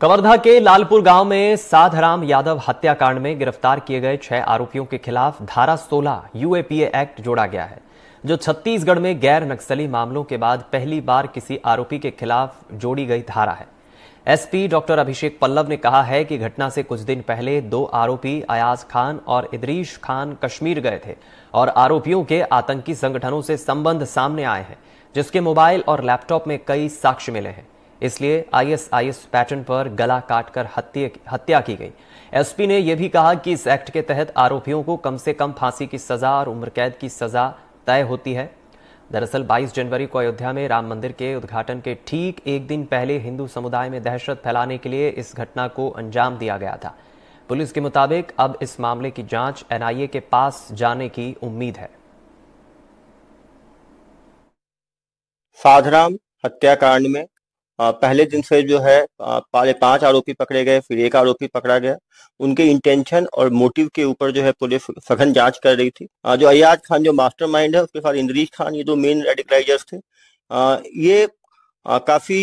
कवर्धा के लालपुर गांव में साधराम यादव हत्याकांड में गिरफ्तार किए गए छह आरोपियों के खिलाफ धारा 16 यूएपीए एक्ट जोड़ा गया है जो छत्तीसगढ़ में गैर नक्सली मामलों के बाद पहली बार किसी आरोपी के खिलाफ जोड़ी गई धारा है एसपी डॉक्टर अभिषेक पल्लव ने कहा है कि घटना से कुछ दिन पहले दो आरोपी अयाज खान और इदरीश खान कश्मीर गए थे और आरोपियों के आतंकी संगठनों से संबंध सामने आए हैं जिसके मोबाइल और लैपटॉप में कई साक्ष्य मिले हैं इसलिए आईएसआईएस पैटर्न पर गला काटकर हत्या की गई एसपी ने यह भी कहा कि इस एक्ट के तहत आरोपियों को कम से कम फांसी की सजा और उम्र कैद की सजा तय होती है दरअसल 22 जनवरी को अयोध्या में राम मंदिर के उद्घाटन के ठीक एक दिन पहले हिंदू समुदाय में दहशत फैलाने के लिए इस घटना को अंजाम दिया गया था पुलिस के मुताबिक अब इस मामले की जांच एनआईए के पास जाने की उम्मीद है साधराम हत्याकांड में पहले दिन से जो है पहले पांच आरोपी पकड़े गए फिर एक आरोपी पकड़ा गया उनके इंटेंशन और मोटिव के ऊपर जो है पुलिस सघन जांच कर रही थी जो अयाज खान जो मास्टरमाइंड है उसके साथ इंद्रीश खान ये दो मेन रेडिकलाइजर्स थे ये काफी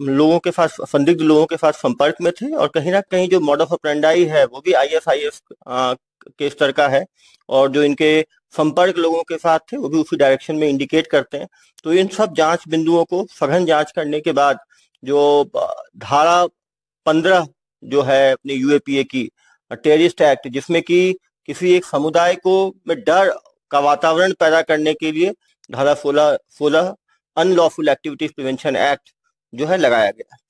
लोगों के साथ संदिग्ध लोगों के साथ संपर्क में थे और कहीं ना कहीं जो मॉडल अप्रेंडाई है वो भी आई एस के स्तर का है और जो इनके संपर्क लोगों के साथ थे वो भी उसी डायरेक्शन में इंडिकेट करते हैं तो इन सब जांच बिंदुओं को सघन जांच करने के बाद जो धारा पंद्रह जो है अपनी यूएपीए की टेरिस्ट एक्ट जिसमें कि किसी एक समुदाय को में डर का वातावरण पैदा करने के लिए धारा सोलह सोलह अनलॉफुल एक्टिविटीज प्रिवेंशन एक्ट जो है लगाया गया